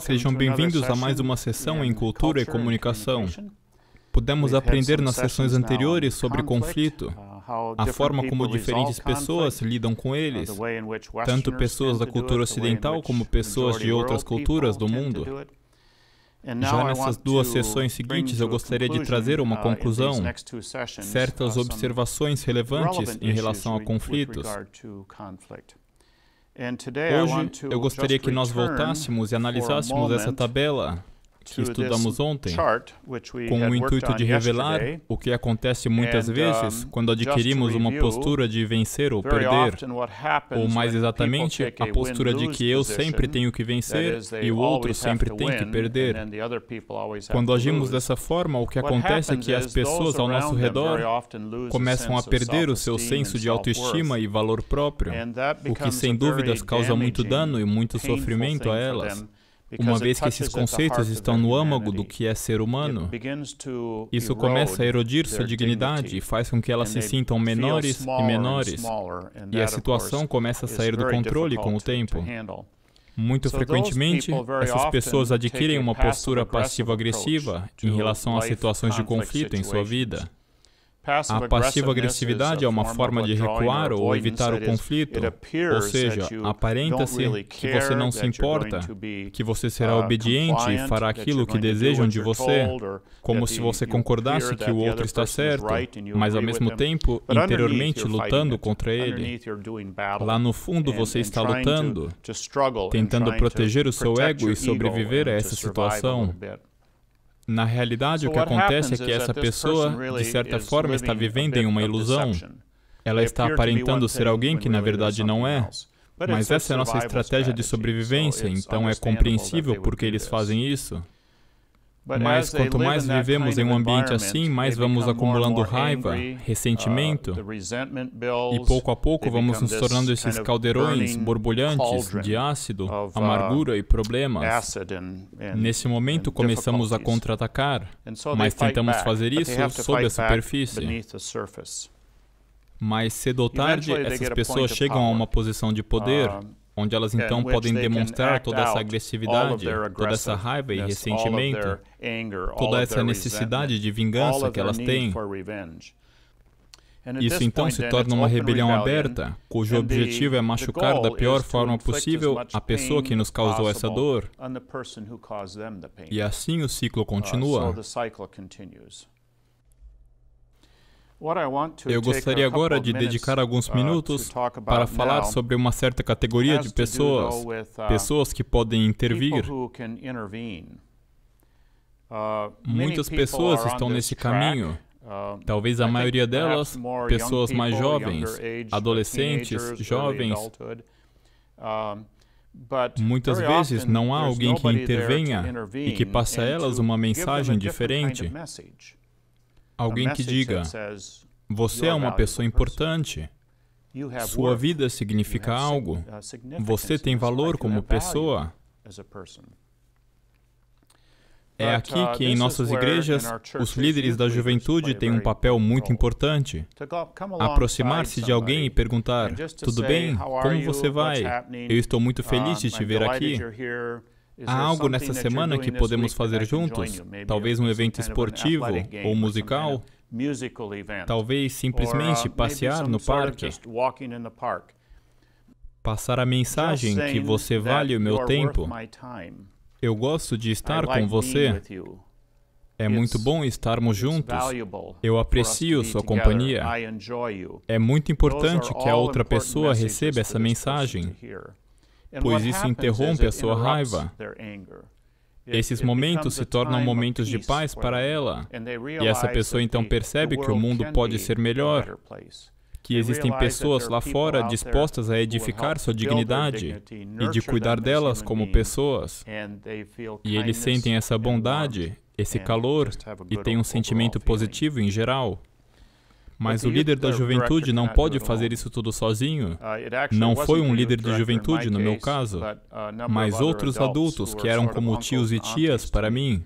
Sejam bem-vindos a mais uma sessão em Cultura e Comunicação. Pudemos aprender nas sessões anteriores sobre conflito, uh, a forma como diferentes pessoas lidam com uh, eles, tanto pessoas da cultura ocidental como pessoas de outras culturas do mundo. Já nessas duas sessões seguintes, eu gostaria de trazer uma uh, conclusão, certas observações relevantes em relação a conflitos. Hoje eu gostaria que nós voltássemos e analisássemos essa tabela que estudamos ontem, com o intuito de revelar o que acontece muitas vezes quando adquirimos uma postura de vencer ou perder, ou mais exatamente, a postura de que eu sempre tenho que vencer e o outro sempre tem que perder. Quando agimos dessa forma, o que acontece é que as pessoas ao nosso redor começam a perder o seu senso de autoestima e valor próprio, o que sem dúvidas causa muito dano e muito sofrimento a elas. Uma vez que esses conceitos estão no âmago do que é ser humano, isso começa a erodir sua dignidade e faz com que elas se sintam menores e menores, e a situação começa a sair do controle com o tempo. Muito frequentemente, essas pessoas adquirem uma postura passivo-agressiva em relação a situações de conflito em sua vida. A passivo-agressividade é, é uma forma de recuar ou evitar o conflito, ou seja, aparenta-se que você não se importa, que você será uh, obediente e fará aquilo que desejam de você, como se você concordasse que o outro está certo, mas ao mesmo tempo, interiormente lutando contra ele. Lá no fundo, você está lutando, tentando proteger o seu ego e sobreviver a essa situação. Na realidade, o que acontece é que essa pessoa, de certa forma, está vivendo em uma ilusão. Ela está aparentando ser alguém que na verdade não é. Mas essa é a nossa estratégia de sobrevivência, então é compreensível por que eles fazem isso. Mas quanto mais vivemos em um ambiente assim, mais vamos acumulando raiva, uh, ressentimento, e pouco a pouco vamos nos tornando esses caldeirões borbulhantes de ácido, uh, amargura e problemas. Nesse momento começamos a contra-atacar, mas tentamos fazer isso sob a superfície. Mas cedo ou tarde, essas pessoas chegam a uma posição de poder onde elas então podem demonstrar toda essa agressividade, toda essa raiva e ressentimento, toda essa necessidade de vingança que elas têm. Isso então se torna uma rebelião aberta, cujo objetivo é machucar da pior forma possível a pessoa que nos causou essa dor. E assim o ciclo uh, continua. Eu gostaria agora de dedicar alguns uh, minutos para falar sobre uma certa categoria de pessoas, uh, pessoas que podem intervir. Uh, Muitas pessoas estão nesse caminho. Talvez a maioria delas, pessoas mais jovens, adolescentes, jovens. Muitas vezes não há alguém que intervenha e que passe a elas uma mensagem diferente. Alguém que diga: Você é uma pessoa importante. Sua vida significa algo. Uh, você tem valor como pessoa. É aqui uh, que em nossas igrejas os líderes da juventude têm um papel muito importante. Aproximar-se de alguém e perguntar: Tudo bem? Como você vai? Eu estou muito feliz de te ver aqui. Há algo nessa semana que podemos fazer juntos? Talvez um evento esportivo ou musical? Talvez simplesmente uh, passear no parque? Passar a mensagem que você vale o meu tempo. Eu gosto de estar com você. É muito bom estarmos juntos. Eu aprecio sua companhia. É muito importante que a outra pessoa receba essa mensagem pois isso interrompe a sua raiva. Esses momentos se tornam momentos de paz para ela, e essa pessoa então percebe que o mundo pode ser melhor, que existem pessoas lá fora dispostas a edificar sua dignidade e de cuidar delas como pessoas, e eles sentem essa bondade, esse calor, e têm um sentimento positivo em geral. Mas o líder da juventude não pode fazer isso tudo sozinho. Uh, não foi um líder de juventude, no meu caso, mas outros adultos que eram como tios e tias para mim.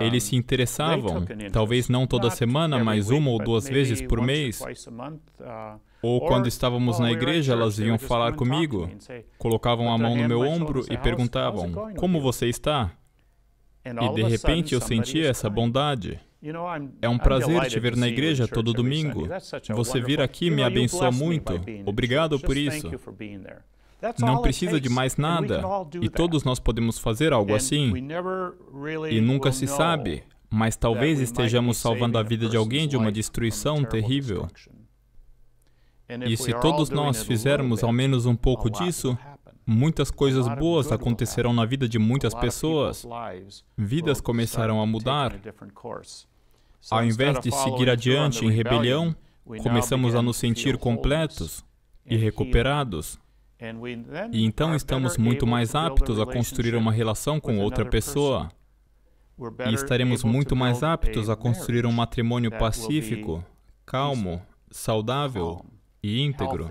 Eles se interessavam, talvez não toda semana, mas uma ou duas vezes por mês. Uh, ou quando estávamos na oh, igreja, elas vinham falar comigo, colocavam a mão no meu ombro e perguntavam: Como você está? E de repente eu sentia essa bondade. É um prazer te ver na igreja todo domingo. Você vir aqui me abençoa muito. Obrigado por isso. Não precisa de mais nada. E todos nós podemos fazer algo assim. E nunca se sabe, mas talvez estejamos salvando a vida de alguém de uma destruição terrível. E se todos nós fizermos ao menos um pouco disso, muitas coisas boas acontecerão na vida de muitas pessoas. Vidas começarão a mudar. Ao invés de seguir adiante em rebelião, começamos a nos sentir completos e recuperados. E então estamos muito mais aptos a construir uma relação com outra pessoa. E estaremos muito mais aptos a construir um matrimônio pacífico, calmo, saudável e íntegro.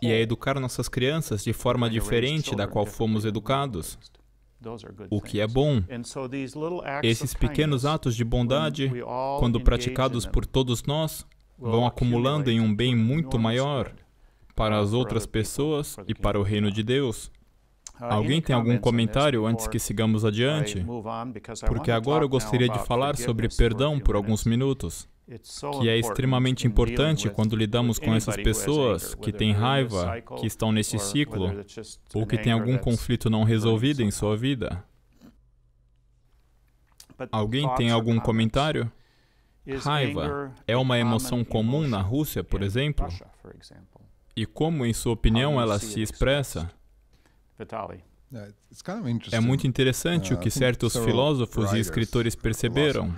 E a educar nossas crianças de forma diferente da qual fomos educados o que é bom. Esses pequenos atos de bondade, quando praticados por todos nós, vão acumulando em um bem muito maior para as outras pessoas e para o reino de Deus. Uh, Alguém tem algum comentário antes que sigamos adiante? Porque agora eu gostaria de falar sobre perdão por alguns minutos que é extremamente importante quando lidamos com essas pessoas que têm raiva, que estão nesse ciclo, ou que têm algum conflito não resolvido em sua vida. Alguém tem algum comentário? Raiva é uma emoção comum na Rússia, por exemplo? E como, em sua opinião, ela se expressa? Vitaly. É, é, é muito interessante o uh, que certos filósofos e escritores perceberam: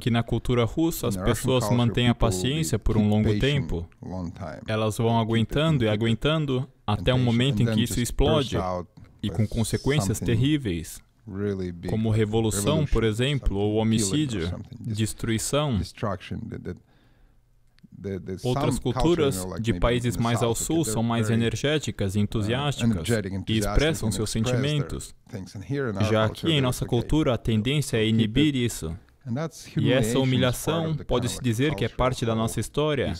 que na cultura russa as pessoas mantêm a paciência por um longo tempo. Elas vão aguentando e aguentando até um momento em que isso explode e com consequências terríveis, como revolução, por exemplo, ou homicídio, destruição Outras culturas de países mais ao sul são mais energéticas uh, e entusiásticas e expressam seus sentimentos. Já aqui em nossa cultura, a tendência é inibir isso. E essa humilhação pode-se dizer que é parte da nossa história.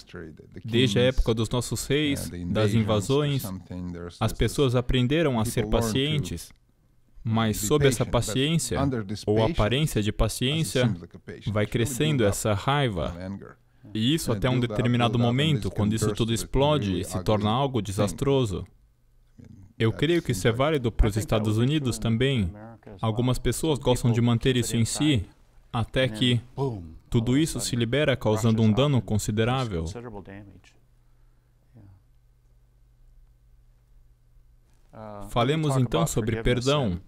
Desde a época dos nossos uh, reis, das invasões, as pessoas aprenderam a ser pacientes. Mas sob essa paciência, ou aparência de paciência, vai crescendo essa raiva. E isso é, até um determinado né? momento, quando isso tudo explode e se torna algo desastroso. Eu é, creio que isso é válido para os Estados Unidos também. Algumas pessoas gostam de manter isso em si, até que tudo isso se libera causando um dano considerável. Falemos então sobre perdão.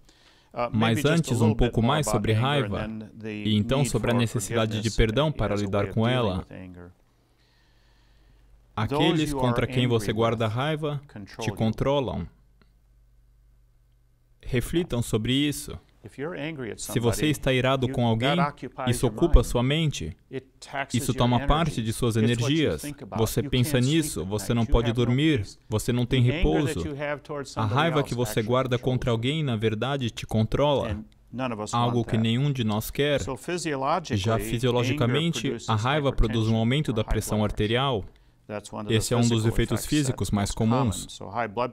Uh, Mas antes, um pouco mais sobre raiva e então sobre a necessidade de perdão para lidar com ela. Aqueles contra quem você guarda raiva te controlam. Reflitam sobre isso. Se você está irado com alguém, isso ocupa sua mente, isso toma parte de suas energias. Você pensa nisso, você não pode dormir, você não tem repouso. A raiva que você guarda contra alguém, na verdade, te controla. Algo que nenhum de nós quer. Já fisiologicamente, a raiva produz um aumento da pressão arterial. Esse é um dos efeitos físicos mais comuns.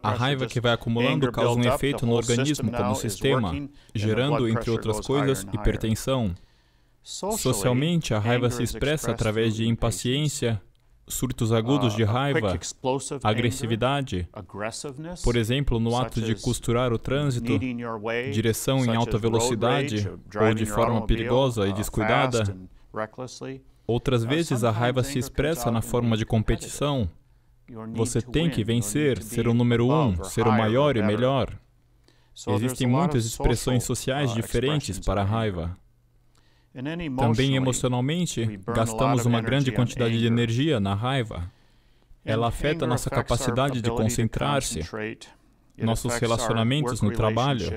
A raiva que vai acumulando causa um efeito no organismo como sistema, gerando, entre outras coisas, hipertensão. Socialmente, a raiva se expressa através de impaciência, surtos agudos de uh, raiva, agressividade, por exemplo, no ato de costurar o trânsito, direção em alta velocidade ou de forma perigosa e uh, descuidada, Outras vezes, a raiva se expressa na forma de competição. Você tem que vencer, ser o número um, ser o maior e melhor. Existem muitas expressões sociais diferentes para a raiva. Também emocionalmente, gastamos uma grande quantidade de energia na raiva. Ela afeta nossa capacidade de concentrar-se, nossos relacionamentos no trabalho.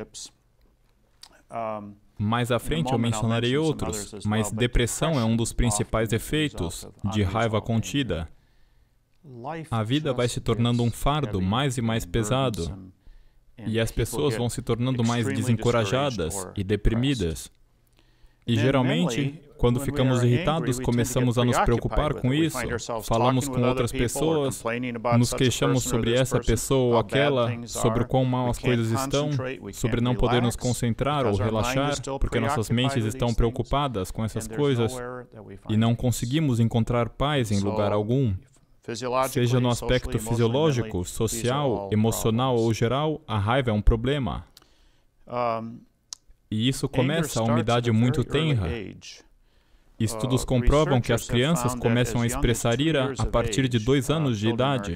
Mais à frente eu mencionarei outros, mas depressão é um dos principais efeitos de raiva contida. A vida vai se tornando um fardo mais e mais pesado, e as pessoas vão se tornando mais desencorajadas e deprimidas. E geralmente, quando ficamos irritados, começamos a nos preocupar com isso, falamos com outras pessoas, nos queixamos sobre essa pessoa ou aquela, sobre o quão mal as coisas estão, sobre não poder nos concentrar ou relaxar, porque nossas mentes estão preocupadas com essas coisas e não conseguimos encontrar paz em lugar algum. Seja no aspecto fisiológico, social, emocional ou geral, a raiva é um problema. E isso começa a uma idade muito tenra. Estudos uh, comprovam que as crianças começam a expressar ira a partir de dois anos de idade.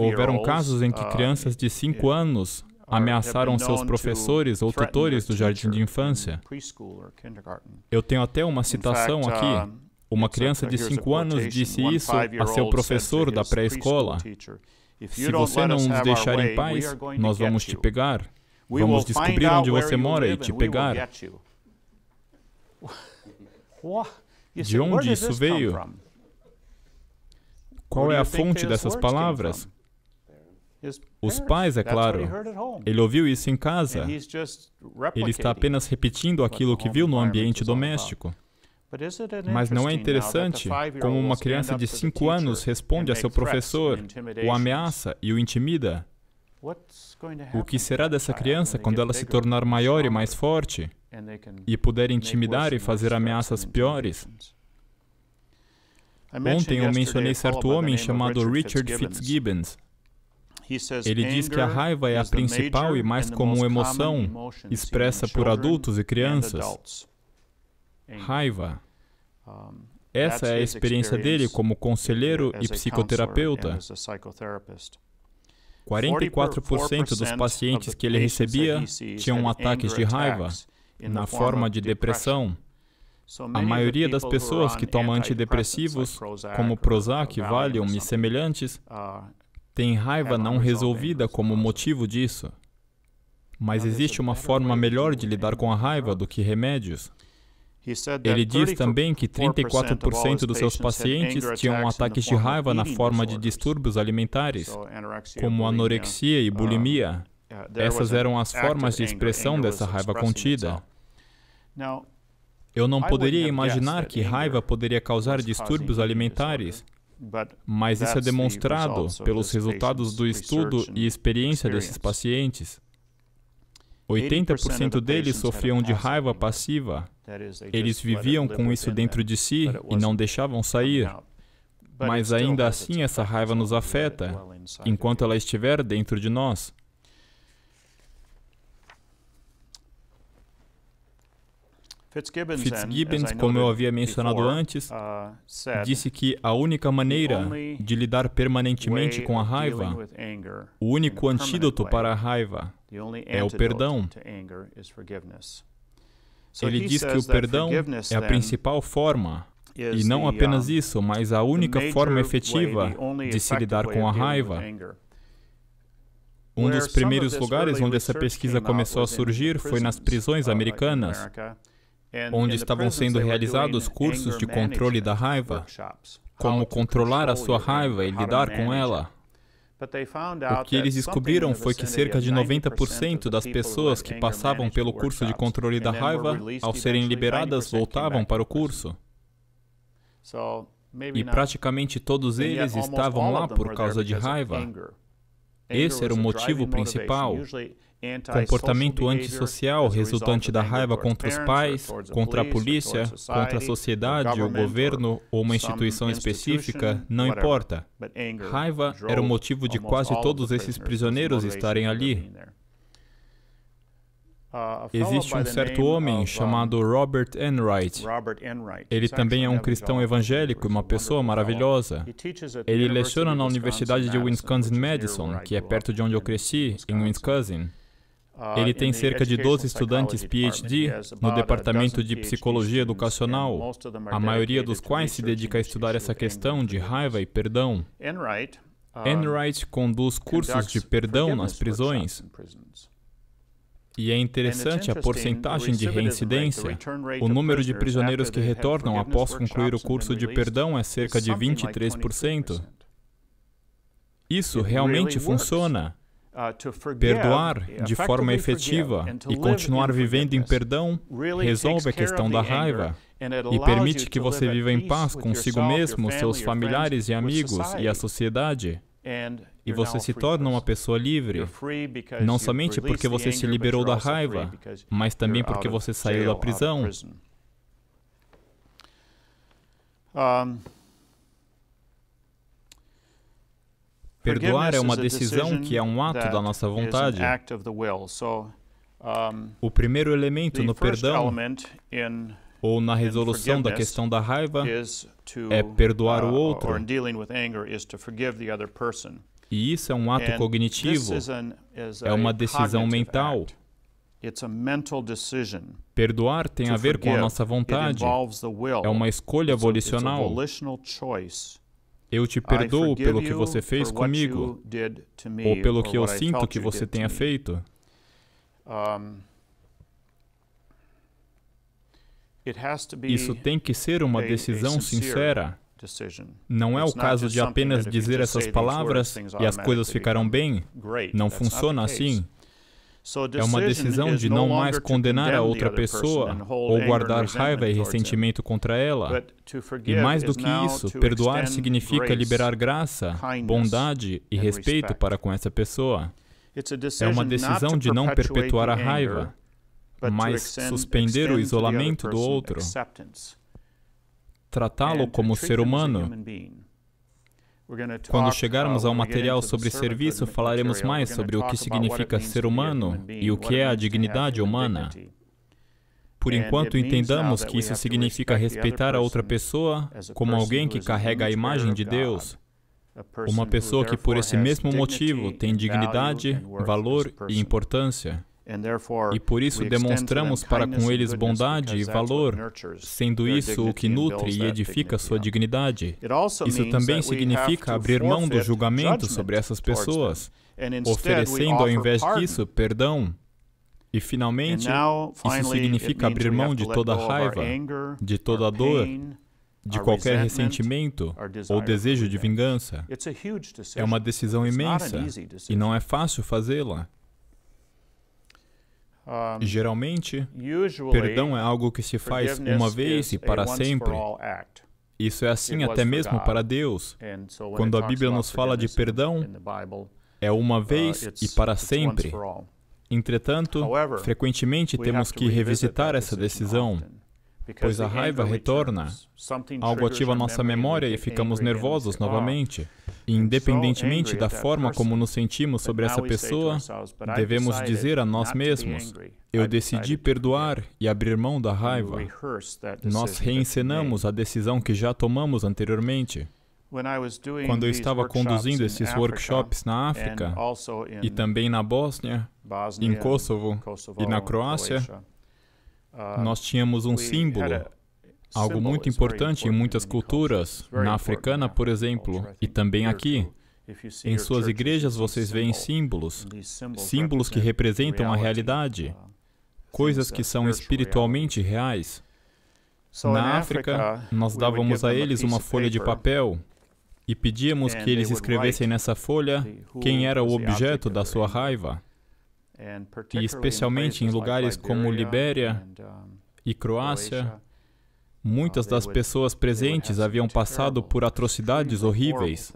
Houveram casos em que uh, crianças de cinco anos ameaçaram seus professores ou tutores do jardim de infância. Eu tenho até uma citação aqui. Uma criança de cinco anos disse isso a seu professor da pré-escola. Se você não nos deixar em paz, nós vamos te pegar. Vamos descobrir onde você mora e te pegar. De onde isso veio? Qual é a fonte dessas palavras? Os pais, é claro. Ele ouviu isso em casa. Ele está apenas repetindo aquilo que viu no ambiente doméstico. Mas não é interessante como uma criança de 5 anos responde a seu professor, o ameaça e o intimida? O que será dessa criança quando ela se tornar maior e mais forte? e puder intimidar e fazer ameaças piores. Ontem eu mencionei certo homem chamado Richard Fitzgibbons. Ele diz que a raiva é a principal e mais comum emoção expressa por adultos e crianças. Raiva. Essa é a experiência dele como conselheiro e psicoterapeuta. 44% dos pacientes que ele recebia tinham ataques de raiva na forma de depressão. A maioria das pessoas que toma antidepressivos, como Prozac, Valium e semelhantes, uh, tem raiva não resolvida como motivo disso. Mas existe uma forma melhor de lidar com a raiva do que remédios. Ele diz também que 34% dos seus pacientes tinham ataques de raiva na forma de distúrbios alimentares, como anorexia e uh, bulimia, essas eram as formas de expressão dessa raiva contida. Eu não poderia imaginar que raiva poderia causar distúrbios alimentares, mas isso é demonstrado pelos resultados do estudo e experiência desses pacientes. 80% deles sofriam de raiva passiva. Eles viviam com isso dentro de si e não deixavam sair. Mas ainda assim, essa raiva nos afeta, enquanto ela estiver dentro de nós. Fitzgibbons, como eu havia mencionado antes, uh, disse que a única maneira de lidar permanentemente com a raiva, o único antídoto para a raiva, é o perdão. Ele diz que o perdão é a principal forma, e não apenas isso, mas a única forma efetiva de se lidar com a raiva. Um dos primeiros lugares onde essa pesquisa começou a surgir foi nas uh, prisões americanas onde estavam sendo realizados cursos de controle da raiva, como controlar a sua raiva e lidar com ela. O que eles descobriram foi que cerca de 90% das pessoas que passavam pelo curso de controle da raiva, ao serem liberadas, voltavam para o curso. E praticamente todos eles estavam lá por causa de raiva. Esse era o motivo principal comportamento antissocial resultante da raiva contra os pais, contra a polícia, contra a sociedade, o governo ou uma instituição específica, não importa. Raiva era o motivo de quase todos esses prisioneiros estarem ali. Uh, Existe um certo homem chamado Robert Enright. Ele também é um cristão evangélico e uma pessoa maravilhosa. Ele leciona na Universidade de Wisconsin-Madison, que é perto de onde eu cresci, em Wisconsin. Ele tem cerca de 12 estudantes PhD no departamento de psicologia educacional, a maioria dos quais se dedica a estudar essa questão de raiva e perdão. Enright conduz cursos de perdão nas prisões. E é interessante a porcentagem de reincidência. O número de prisioneiros que retornam após concluir o curso de perdão é cerca de 23%. Isso realmente funciona. Uh, Perdoar de forma efetiva e continuar vivendo em perdão resolve a questão da raiva e permite que você viva em paz consigo mesmo, seus familiares e amigos e a sociedade. E você se torna uma pessoa livre, não somente porque você se liberou da raiva, mas também porque você saiu da prisão. Um, Perdoar é uma decisão que é um ato da nossa vontade. O primeiro elemento no perdão ou na resolução da questão da raiva é perdoar o uh, outro. E isso é um ato cognitivo, é uma decisão mental. Perdoar tem a ver com a nossa vontade, é uma escolha volicional. Eu te perdoo pelo que você fez comigo, ou pelo que eu sinto que você tenha feito. Isso tem que ser uma decisão sincera. Não é o caso de apenas dizer essas palavras e as coisas ficarão bem. Não funciona assim. É uma decisão de não mais condenar a outra pessoa ou guardar raiva e ressentimento contra ela. E mais do que isso, perdoar significa liberar graça, bondade e respeito para com essa pessoa. É uma decisão de não perpetuar a raiva, mas suspender o isolamento do outro, tratá-lo como ser humano quando chegarmos ao material sobre serviço, falaremos mais sobre o que significa ser humano e o que é a dignidade humana. Por enquanto, entendamos que isso significa respeitar a outra pessoa como alguém que carrega a imagem de Deus, uma pessoa que, por esse mesmo motivo, tem dignidade, valor e importância. E por isso demonstramos para com eles bondade e valor, sendo isso o que nutre e edifica sua dignidade. Isso também significa abrir mão do julgamento sobre essas pessoas, oferecendo, ao invés disso, perdão. E finalmente, isso significa abrir mão de toda raiva, de toda dor, de qualquer ressentimento ou desejo de vingança. É uma decisão imensa e não é fácil fazê-la. Geralmente, perdão é algo que se faz uma vez e para sempre. Isso é assim até mesmo para Deus. Quando a Bíblia nos fala de perdão, é uma uh, vez e para sempre. Entretanto, frequentemente temos que revisitar essa decisão, pois a raiva retorna, algo ativa nossa memória e ficamos nervosos ah, novamente. Independentemente da forma como nos sentimos sobre essa pessoa, devemos dizer a nós mesmos: Eu decidi perdoar e abrir mão da raiva. Nós reencenamos a decisão que já tomamos anteriormente. Quando eu estava conduzindo esses workshops na África e também na Bósnia, em Kosovo e na Croácia, nós uh, tínhamos um símbolo Algo muito importante em muitas culturas, na africana, por exemplo, e também aqui. Em suas igrejas vocês veem símbolos, símbolos que representam a realidade, uh, coisas que são espiritualmente reais. Na África, nós dávamos a eles uma folha de papel e pedíamos que eles escrevessem nessa folha quem era o objeto da sua raiva. E especialmente em lugares como Libéria e Croácia, Muitas das pessoas presentes haviam passado por atrocidades horríveis,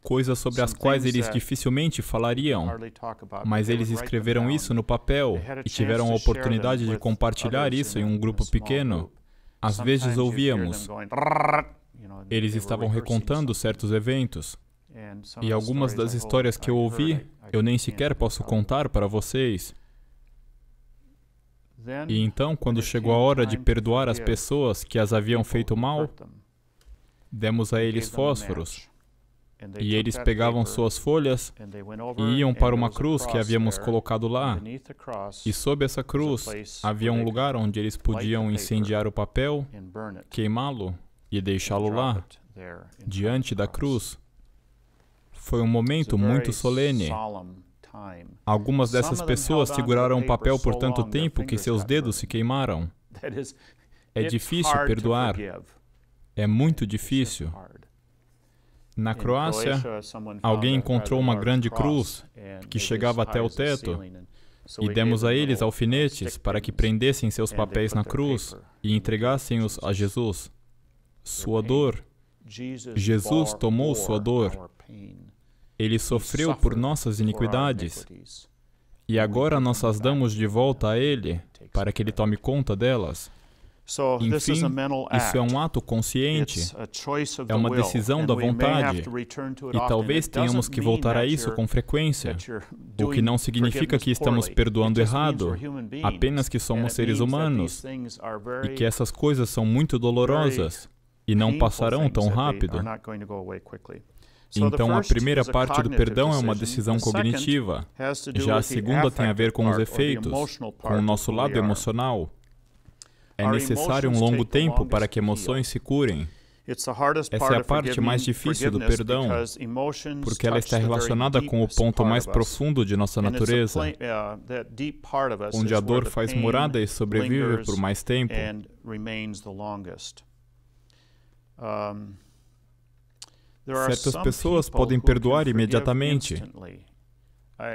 coisas sobre as quais eles dificilmente falariam, mas eles escreveram isso no papel e tiveram a oportunidade de compartilhar isso em um grupo pequeno. Às vezes ouvíamos. Eles estavam recontando certos eventos. E algumas das histórias que eu ouvi, eu nem sequer posso contar para vocês. E então, quando chegou a hora de perdoar as pessoas que as haviam feito mal, demos a eles fósforos. E eles pegavam suas folhas e iam para uma cruz que havíamos colocado lá. E sob essa cruz havia um lugar onde eles podiam incendiar o papel, queimá-lo e deixá-lo lá, diante da cruz. Foi um momento muito solene Algumas dessas pessoas seguraram o papel por tanto tempo que seus dedos se queimaram. É difícil perdoar. É muito difícil. Na Croácia, alguém encontrou uma grande cruz que chegava até o teto e demos a eles alfinetes para que prendessem seus papéis na cruz e entregassem-os a Jesus. Sua dor, Jesus tomou sua dor. Ele sofreu por nossas iniquidades, e agora nós as damos de volta a Ele, para que Ele tome conta delas. Enfim, isso é um ato consciente, é uma decisão da vontade, e talvez tenhamos que voltar a isso com frequência, o que não significa que estamos perdoando errado, apenas que somos seres humanos e que essas coisas são muito dolorosas e não passarão tão rápido. Então, a primeira parte do perdão é uma decisão cognitiva, já a segunda tem a ver com os efeitos, com o nosso lado emocional. É necessário um longo tempo para que emoções se curem. Essa é a parte mais difícil do perdão, porque ela está relacionada com o ponto mais profundo de nossa natureza, uh, onde a dor faz morada e sobrevive por mais tempo. Um, Certas pessoas podem perdoar imediatamente,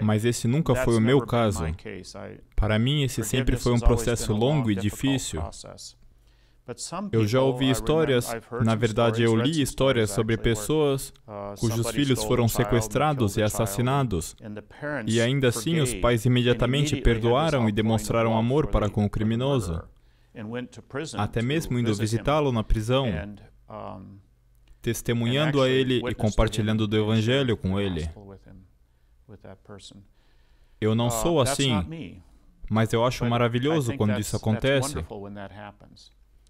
mas esse nunca foi o meu caso. Para mim, esse sempre foi um processo longo e difícil. Eu já ouvi histórias, na verdade, eu li histórias sobre pessoas uh, cujos filhos foram sequestrados e assassinados, e ainda assim os pais imediatamente perdoaram e demonstraram amor para com o criminoso, até mesmo indo visitá-lo na prisão testemunhando a ele e compartilhando do evangelho com ele. Eu não uh, sou assim, mas eu acho maravilhoso quando isso acontece.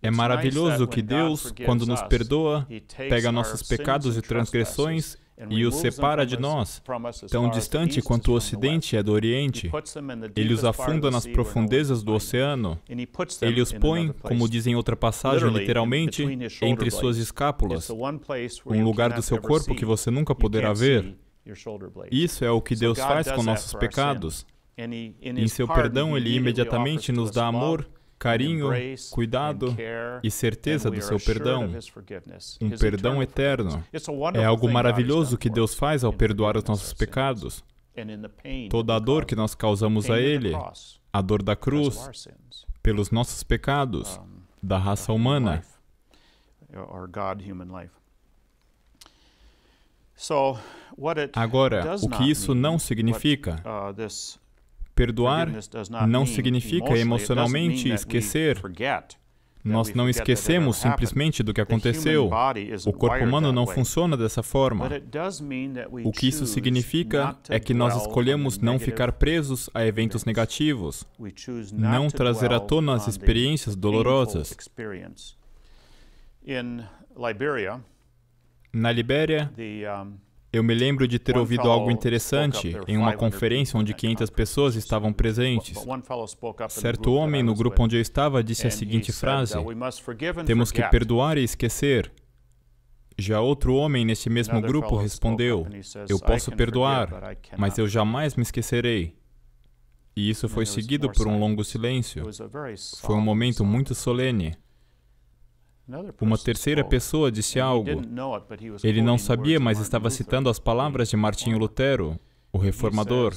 É maravilhoso que Deus, quando nos perdoa, pega nossos pecados e transgressões e os separa de nós, tão distante quanto o Ocidente é do Oriente. Ele os afunda nas profundezas do oceano. Ele os põe, como dizem outra passagem, literalmente, entre suas escápulas um lugar do seu corpo que você nunca poderá ver. Isso é o que Deus faz com nossos pecados. Em seu perdão, Ele imediatamente nos dá amor carinho, cuidado e certeza do seu perdão, um perdão eterno. É algo maravilhoso que Deus faz ao perdoar os nossos pecados, toda a dor que nós causamos a Ele, a dor da cruz, pelos nossos pecados, da raça humana. Uh, Agora, o que isso não significa uh, Perdoar não significa emocionalmente esquecer. Nós não esquecemos simplesmente do que aconteceu. O corpo humano não funciona dessa forma. O que isso significa é que nós escolhemos não ficar presos a eventos negativos, não trazer à tona as experiências dolorosas. Na Libéria, eu me lembro de ter ouvido algo interessante em uma conferência onde 500 pessoas estavam presentes. Certo homem no grupo onde eu estava disse a seguinte uh, frase: Temos que perdoar e esquecer. Já outro homem neste mesmo grupo respondeu: Eu posso perdoar, mas eu jamais me esquecerei. E isso foi seguido por um longo silêncio. Foi um momento muito solene. Uma terceira pessoa disse algo. Ele não sabia, mas estava citando as palavras de Martinho Lutero, o reformador.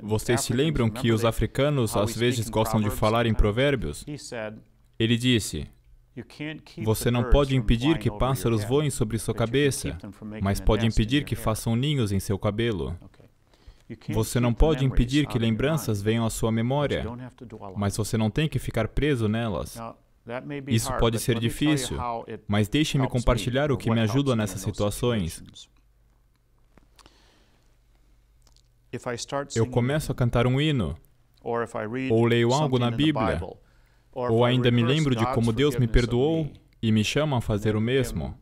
Vocês se lembram que os africanos às vezes gostam de falar em provérbios? Ele disse: Você não pode impedir que pássaros voem sobre sua cabeça, mas pode impedir que façam ninhos em seu cabelo. Você não pode impedir que lembranças venham à sua memória, mas você não tem que ficar preso nelas. Isso pode ser difícil, mas deixe-me compartilhar o que me ajuda nessas situações. Eu começo a cantar um hino, ou leio algo na Bíblia, ou ainda me lembro de como Deus me perdoou e me chama a fazer o mesmo.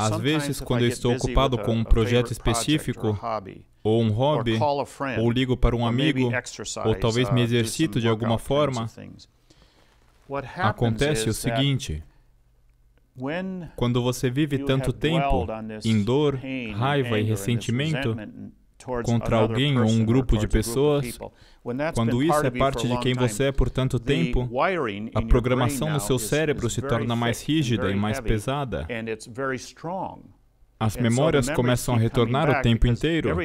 Às vezes, quando eu estou ocupado com um projeto específico, ou um hobby, ou ligo para um amigo, ou talvez me uh, exercito de alguma forma, acontece o seguinte. Quando você vive tanto tempo em dor, raiva e ressentimento contra alguém ou um grupo de pessoas, quando isso é parte de quem você é por tanto tempo, a programação no seu cérebro se torna mais rígida e mais pesada. As memórias começam a retornar o tempo inteiro,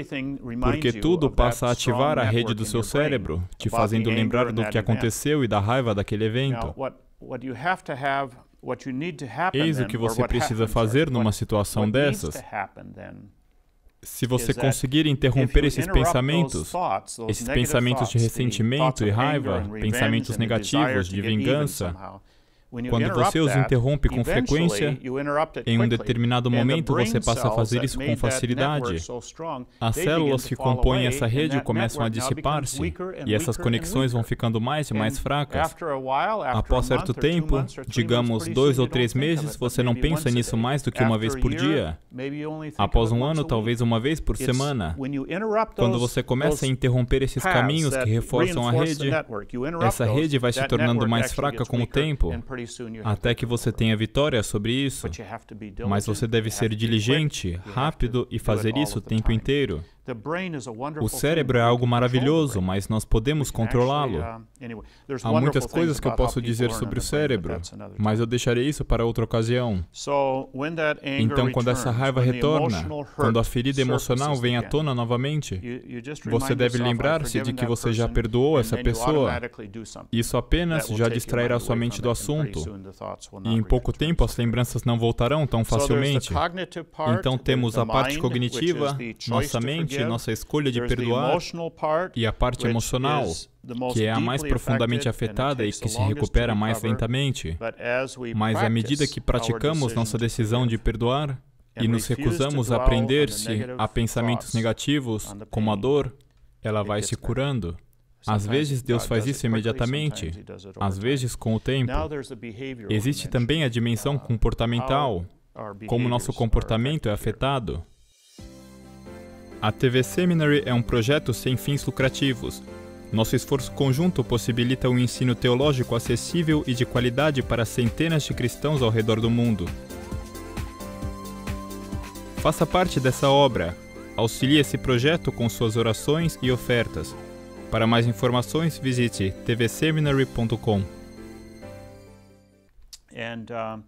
porque tudo passa a ativar a rede do seu cérebro, te fazendo lembrar do que aconteceu e da raiva daquele evento. Eis o que você precisa fazer numa situação dessas se você conseguir interromper esses pensamentos, esses pensamentos de ressentimento e raiva, pensamentos negativos de vingança, quando você os interrompe com frequência, em um determinado momento você passa a fazer isso com facilidade. As células que compõem essa rede começam a dissipar-se, e essas conexões vão ficando mais e mais fracas. Após certo tempo, digamos dois ou três meses, você não pensa nisso mais do que uma vez por dia. Após um ano, talvez uma vez por semana. Quando você começa a interromper esses caminhos que reforçam a rede, essa rede vai se tornando mais fraca com o tempo até que você tenha vitória sobre isso. Mas você deve ser diligente, rápido e fazer isso o tempo inteiro. O cérebro é algo maravilhoso, mas nós podemos controlá-lo. Uh, Há muitas coisas que eu posso dizer sobre o cérebro, mas eu deixarei isso para outra ocasião. Então, quando essa raiva retorna, quando a ferida emocional vem à tona novamente, você deve lembrar-se de que você já perdoou essa pessoa. Isso apenas já distrairá sua mente do assunto, e em pouco tempo as lembranças não voltarão tão facilmente. Então, temos a parte cognitiva, nossa mente, parte, nossa escolha de perdoar, e a parte emocional, que é a mais profundamente afetada e que se recupera mais lentamente. Mas à medida que praticamos nossa decisão de perdoar e nos recusamos a prender-se a pensamentos negativos, como a dor, ela vai se curando. Às vezes Deus faz isso imediatamente, às vezes com o tempo. Existe também a dimensão uh, comportamental, como nosso comportamento é afetado. A TV Seminary é um projeto sem fins lucrativos. Nosso esforço conjunto possibilita um ensino teológico acessível e de qualidade para centenas de cristãos ao redor do mundo. Faça parte dessa obra. Auxilie esse projeto com suas orações e ofertas. Para mais informações, visite tvseminary.com. And, uh...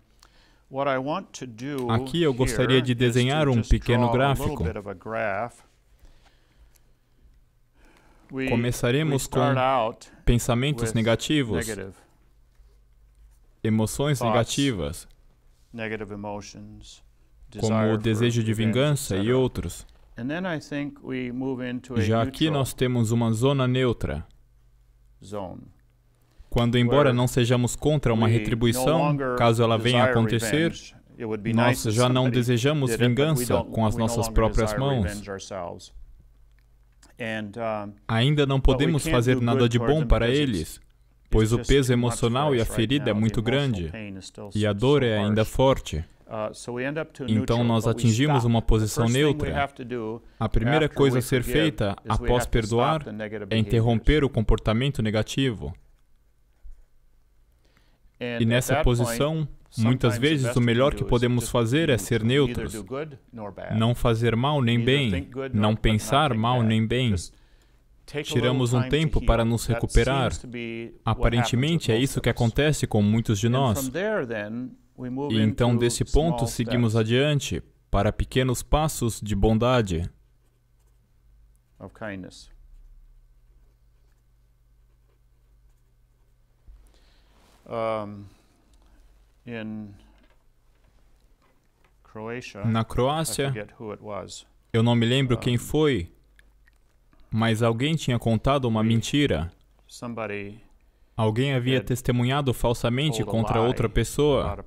Aqui eu gostaria de desenhar um pequeno gráfico. Começaremos com pensamentos negativos, emoções negativas, como o desejo de vingança e outros. Já aqui nós temos uma zona neutra. Quando, embora não sejamos contra uma retribuição, caso ela venha a acontecer, nós já não desejamos vingança com as nossas próprias mãos. Ainda não podemos fazer nada de bom para eles, pois o peso emocional e a ferida é muito grande, e a dor é ainda forte. Uh, então nós atingimos uma posição neutra. A primeira coisa a ser feita após perdoar é interromper o comportamento negativo. É, e nessa posição, muitas vezes o melhor que podemos fazer é ser neutros, não fazer mal nem bem, não pensar mal nem bem. Tiramos um tempo para nos recuperar. Aparentemente é isso que acontece com muitos de nós. E então, desse ponto, seguimos adiante para pequenos passos de bondade. um, in Croatia, na Croácia, eu não me lembro quem foi, mas alguém tinha contado uma mentira. Alguém havia testemunhado falsamente contra outra pessoa.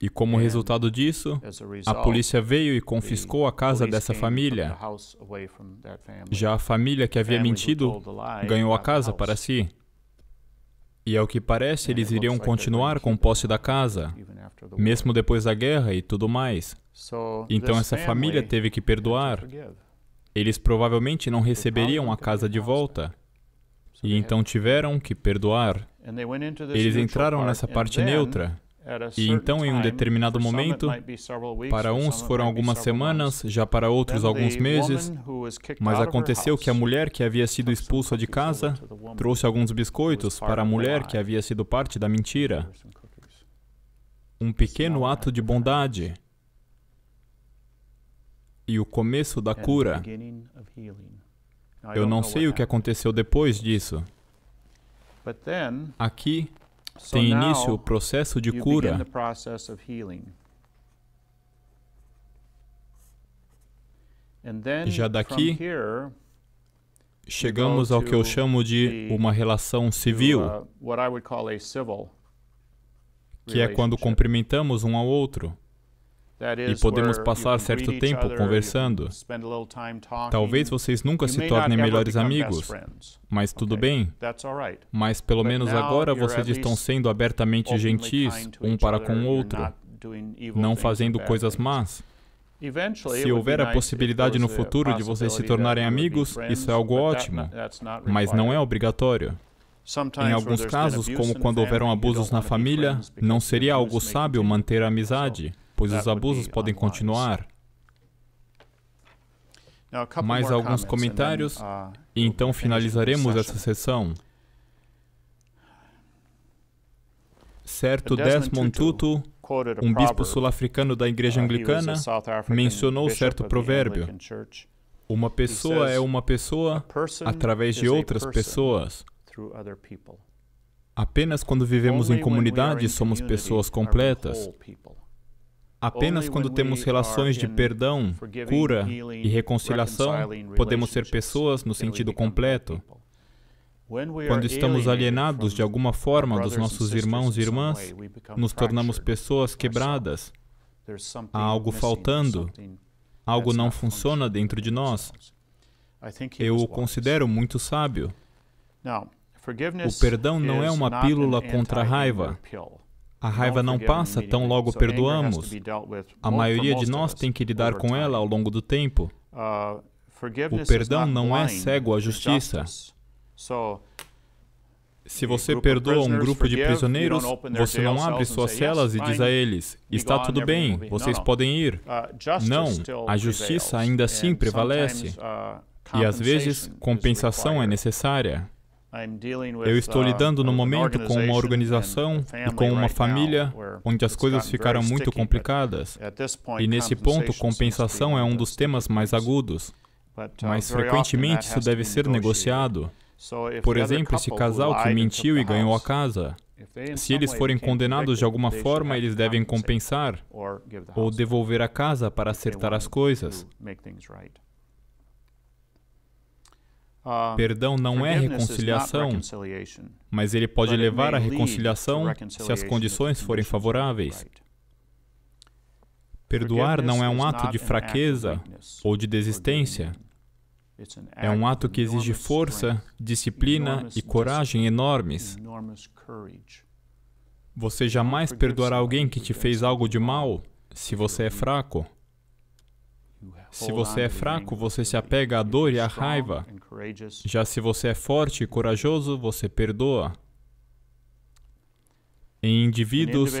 E como resultado disso, a polícia veio e confiscou a casa dessa família. Já a família que havia mentido ganhou a casa para si. E ao que parece, eles então, iriam continuar com posse da casa, mesmo depois da guerra e tudo mais. Então essa família teve que perdoar. Eles provavelmente não receberiam a casa de volta. E então tiveram que perdoar. Eles entraram nessa parte neutra e então, em um determinado momento, para uns foram algumas semanas, já para outros alguns meses, mas aconteceu que a mulher que havia sido expulsa de casa trouxe alguns biscoitos para a mulher que havia sido parte da mentira. Um pequeno ato de bondade e o começo da cura. Eu não sei o que aconteceu depois disso. Aqui, tem início o processo de cura. Já daqui, chegamos ao que eu chamo de uma relação uh, civil, que é quando cumprimentamos um ao outro e podemos passar certo tempo conversando. Talvez vocês nunca se tornem melhores amigos, mas tudo bem. Mas pelo menos agora vocês estão sendo abertamente gentis um para com o outro, não fazendo coisas más. Se houver a possibilidade no futuro de vocês se tornarem amigos, isso é algo ótimo, mas não é obrigatório. Em alguns casos, como quando houveram abusos na família, não seria algo sábio manter a amizade pois os abusos podem continuar. Mais alguns comentários uh, e então finalizaremos essa sessão. Certo Desmond Tutu, um bispo sul-africano da Igreja uh, Anglicana, mencionou certo provérbio. Uma pessoa é uma pessoa através de outras pessoas. Apenas quando vivemos em comunidade somos pessoas completas. Apenas quando temos relações de perdão, cura e reconciliação, podemos ser pessoas no sentido completo. Quando estamos alienados de alguma forma dos nossos irmãos e irmãs, nos tornamos pessoas quebradas. Há algo faltando, algo não funciona dentro de nós. Eu o considero muito sábio. O perdão não é uma pílula contra a raiva. A raiva não passa tão logo é perdoamos. A maioria de nós tem que lidar com ela ao longo do tempo. Uh, o perdão não é cego à justiça. Se você perdoa um grupo de prisioneiros, você não abre suas celas e diz a eles: está tudo bem, vocês podem ir. Uh, não, a justiça ainda assim prevalece. Uh, e às vezes, compensação é necessária. Eu estou uh, lidando no momento com uma organização e com uma família onde as coisas ficaram muito complicadas. E nesse ponto, compensação é um dos temas mais agudos. Uh, Mas frequentemente isso deve ser negociado. Por exemplo, esse casal que mentiu e ganhou a casa, se eles forem condenados de alguma forma, eles devem compensar ou devolver a casa para acertar as coisas. Ah, Perdão não é reconciliação, mas ele pode levar à reconciliação se as condições forem favoráveis. Perdoar não é um ato de fraqueza ou de desistência. É um ato que exige força, disciplina e coragem enormes. Você jamais perdoará alguém que te fez algo de mal se você é fraco. Se você é fraco, você se apega à dor e à raiva. Já se você é forte e corajoso, você perdoa. Em indivíduos,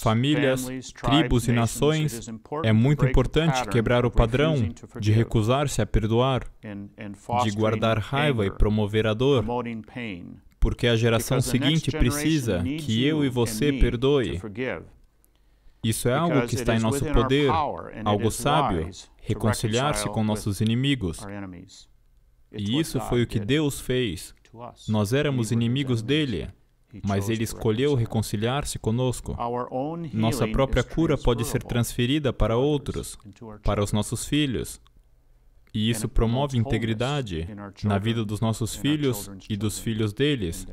famílias, tribos e nações, é muito importante quebrar o padrão de recusar-se a perdoar, de guardar raiva e promover a dor, porque a geração seguinte precisa que eu e você perdoe. Isso é algo que está em nosso poder, algo sábio, reconciliar-se com nossos inimigos. E isso foi o que Deus fez. Nós éramos inimigos dele, mas ele escolheu reconciliar-se conosco. Nossa própria cura pode ser transferida para outros, para os nossos filhos. E isso promove integridade na vida dos nossos filhos e dos filhos deles.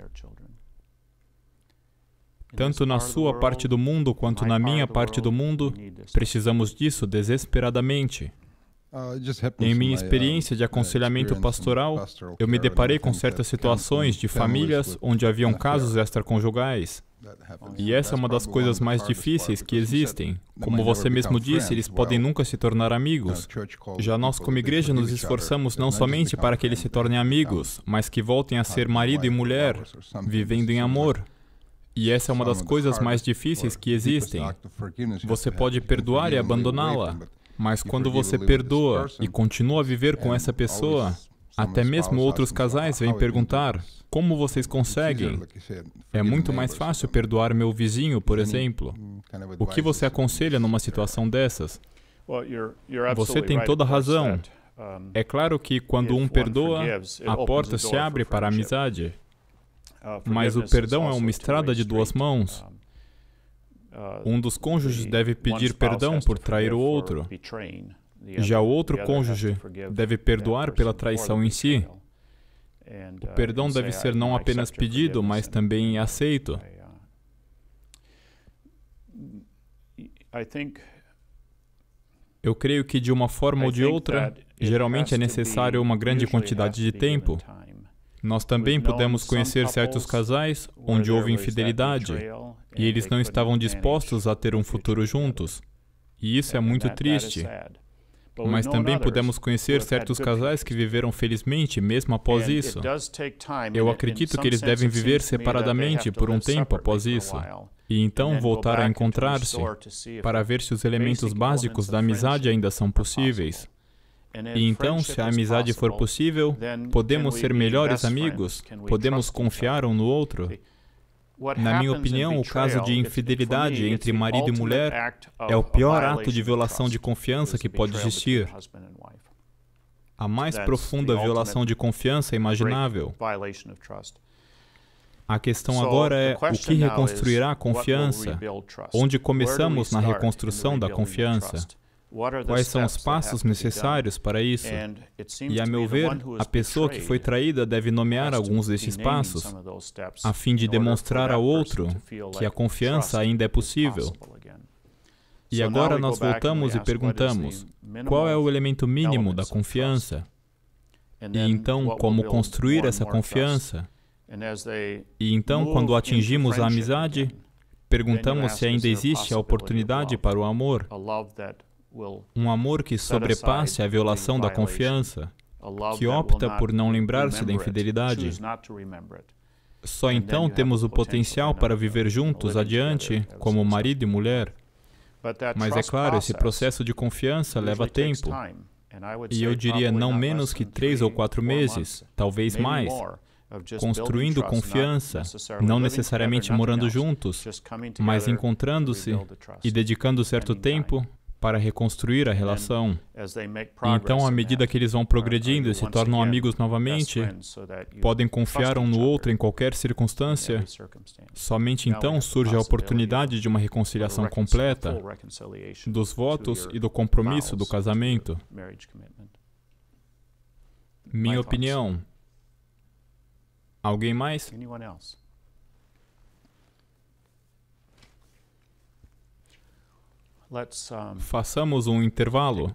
Tanto na sua parte do mundo quanto na minha parte do mundo, precisamos disso desesperadamente. Uh, em minha uh, experiência de uh, aconselhamento pastoral, eu me deparei com certas situações de famílias onde haviam casos extraconjugais. E essa é uma das coisas mais difíceis que existem. Como você mesmo disse, eles podem nunca se tornar amigos. Já nós, como igreja, nos esforçamos não somente para que eles se tornem amigos, mas que voltem a ser marido e mulher, vivendo em amor. E essa é uma das coisas mais difíceis que existem. Você pode perdoar e abandoná-la, mas quando você perdoa e continua a viver com essa pessoa, até mesmo outros casais vêm perguntar: como vocês conseguem? É muito mais fácil perdoar meu vizinho, por exemplo. O que você aconselha numa situação dessas? Você tem toda a razão. É claro que quando um perdoa, a porta se abre para a amizade. Ah, mas o perdão é uma estrada de duas né? mãos. Ah, um dos cônjuges deve pedir perdão por trair o outro. Já o outro cônjuge deve perdoar pela traição em si. O uh, perdão deve ser não apenas pedido, mas também aceito. Uh, Eu creio que, de uma forma ou de outra, geralmente é necessário uma grande quantidade de tempo. Nós também pudemos conhecer certos casais onde houve infidelidade e eles é, não é estavam dispostos a ter um futuro juntos. E isso é muito triste. Mas também pudemos conhecer certos casais que viveram felizmente mesmo após isso. Eu acredito que eles devem viver separadamente por um tempo após isso, e então voltar a encontrar-se para ver se os elementos básicos da amizade ainda são possíveis. E então, se a amizade for possível, podemos ser melhores amigos, podemos confiar um no outro. Na minha opinião, o caso de infidelidade entre marido e mulher é o pior ato de violação de confiança que pode existir. A mais profunda violação de confiança imaginável. A questão agora é o que reconstruirá a confiança? Onde começamos na reconstrução da confiança? Quais são os passos necessários para isso? E, a meu ver, a pessoa que foi traída deve nomear alguns desses passos, a fim de demonstrar ao outro que a confiança ainda é possível. E agora nós voltamos e perguntamos: qual é o elemento mínimo da confiança? Então, e então, como construir essa confiança? E então, quando atingimos a amizade, perguntamos se ainda existe a oportunidade para o amor, um amor que sobrepasse a violação da confiança, que opta por não lembrar-se da infidelidade. Só então temos o potencial para viver juntos adiante, como marido e mulher. Mas é claro, esse processo de confiança leva tempo. E eu diria não menos que três ou quatro meses, talvez mais, construindo confiança, não necessariamente morando juntos, mas encontrando-se e dedicando certo tempo para reconstruir a relação. Então, à medida que eles vão uh, progredindo e se tornam amigos novamente, podem confiar um no outro em qualquer circunstância. Somente então surge a oportunidade de uma reconciliação completa dos votos e do compromisso do casamento. Minha opinião. Alguém mais? Façamos um intervalo.